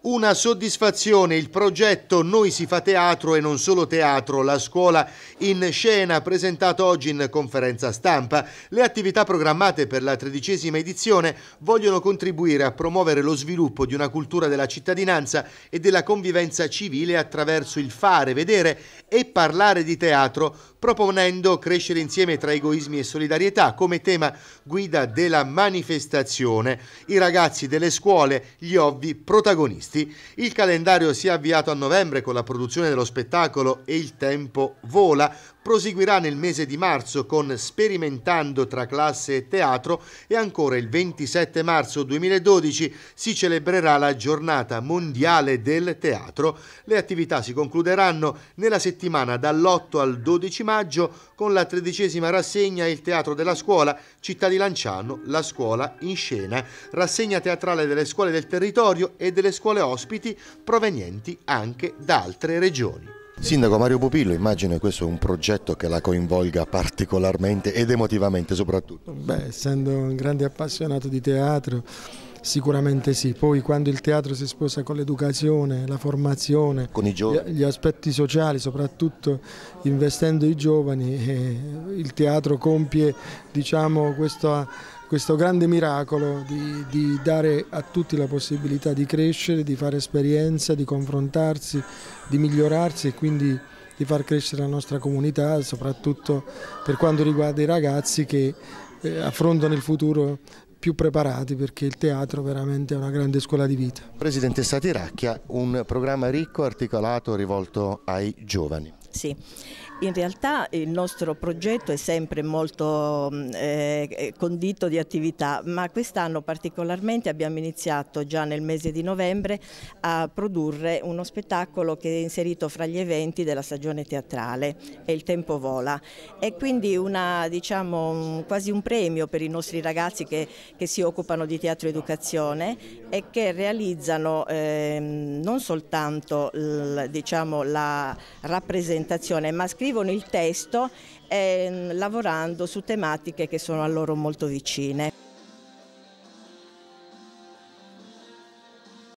Una soddisfazione, il progetto Noi si fa teatro e non solo teatro, la scuola in scena, presentato oggi in conferenza stampa. Le attività programmate per la tredicesima edizione vogliono contribuire a promuovere lo sviluppo di una cultura della cittadinanza e della convivenza civile attraverso il fare, vedere e parlare di teatro proponendo crescere insieme tra egoismi e solidarietà come tema guida della manifestazione. I ragazzi delle scuole, gli ovvi protagonisti. Il calendario si è avviato a novembre con la produzione dello spettacolo E il tempo vola, proseguirà nel mese di marzo con Sperimentando tra classe e teatro e ancora il 27 marzo 2012 si celebrerà la giornata mondiale del teatro. Le attività si concluderanno nella settimana dall'8 al 12 marzo maggio con la tredicesima rassegna Il Teatro della Scuola, Città di Lanciano, La Scuola in Scena, rassegna teatrale delle scuole del territorio e delle scuole ospiti provenienti anche da altre regioni. Sindaco Mario Pupillo, immagino che questo è un progetto che la coinvolga particolarmente ed emotivamente soprattutto. Beh, essendo un grande appassionato di teatro, Sicuramente sì, poi quando il teatro si sposa con l'educazione, la formazione, gli aspetti sociali, soprattutto investendo i giovani, eh, il teatro compie diciamo, questo, questo, grande miracolo di, di dare a tutti la possibilità di crescere, di fare esperienza, di confrontarsi, di migliorarsi e quindi di far crescere la nostra comunità, soprattutto per quanto riguarda i ragazzi che eh, affrontano il futuro più preparati perché il teatro veramente è una grande scuola di vita. Presidente Satiracchia, un programma ricco, articolato, rivolto ai giovani. Sì, in realtà il nostro progetto è sempre molto mm, eh, eh, condito di attività, ma quest'anno particolarmente abbiamo iniziato già nel mese di novembre a produrre uno spettacolo che è inserito fra gli eventi della stagione teatrale e il tempo vola. È quindi una, diciamo, quasi un premio per i nostri ragazzi che, che si occupano di teatro educazione e che realizzano eh, non soltanto diciamo, la rappresentazione presentazione, ma scrivono il testo eh, lavorando su tematiche che sono a loro molto vicine.